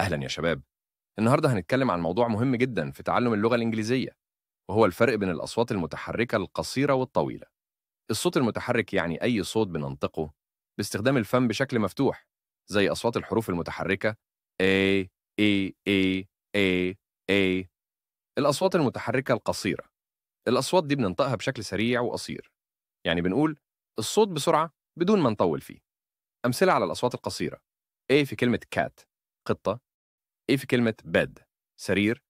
أهلا يا شباب النهاردة هنتكلم عن موضوع مهم جدا في تعلم اللغة الإنجليزية وهو الفرق بين الأصوات المتحركة القصيرة والطويلة الصوت المتحرك يعني أي صوت بننطقه باستخدام الفم بشكل مفتوح زي أصوات الحروف المتحركة A A e، A e، A A الأصوات المتحركة القصيرة الأصوات دي بننطقها بشكل سريع وقصير يعني بنقول الصوت بسرعة بدون ما نطول فيه أمثلة على الأصوات القصيرة A في كلمة cat قطة A إيه في كلمة bed سرير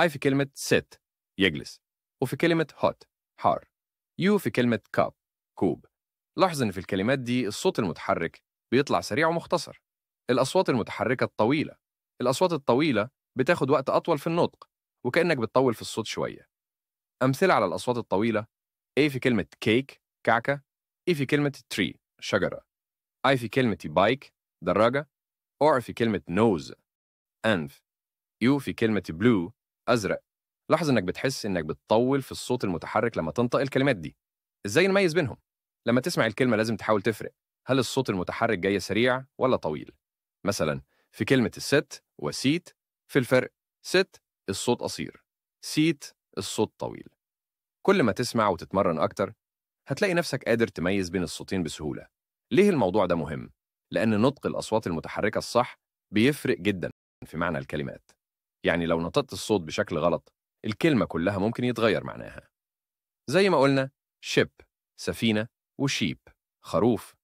I في كلمة sit يجلس وفي كلمة hot حار U في كلمة cup كوب لاحظ إن في الكلمات دي الصوت المتحرك بيطلع سريع ومختصر الأصوات المتحركة الطويلة الأصوات الطويلة بتاخد وقت أطول في النطق وكأنك بتطول في الصوت شوية أمثلة على الأصوات الطويلة A في كلمة كيك كعكة E في كلمة tree شجرة I في كلمة بايك دراجة or في كلمة nose أنف يو في كلمة بلو أزرق لاحظ إنك بتحس إنك بتطول في الصوت المتحرك لما تنطق الكلمات دي إزاي نميز بينهم؟ لما تسمع الكلمة لازم تحاول تفرق هل الصوت المتحرك جاي سريع ولا طويل مثلا في كلمة الست وسيت في الفرق ست الصوت قصير سيت الصوت طويل كل ما تسمع وتتمرن أكتر هتلاقي نفسك قادر تميز بين الصوتين بسهولة ليه الموضوع ده مهم؟ لأن نطق الأصوات المتحركة الصح بيفرق جدا في معنى الكلمات يعني لو نطقت الصوت بشكل غلط الكلمة كلها ممكن يتغير معناها زي ما قلنا شيب سفينة وشيب خروف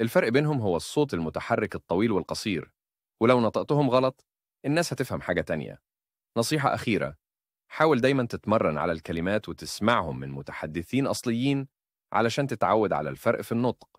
الفرق بينهم هو الصوت المتحرك الطويل والقصير ولو نطقتهم غلط الناس هتفهم حاجة تانية نصيحة أخيرة حاول دايما تتمرن على الكلمات وتسمعهم من متحدثين أصليين علشان تتعود على الفرق في النطق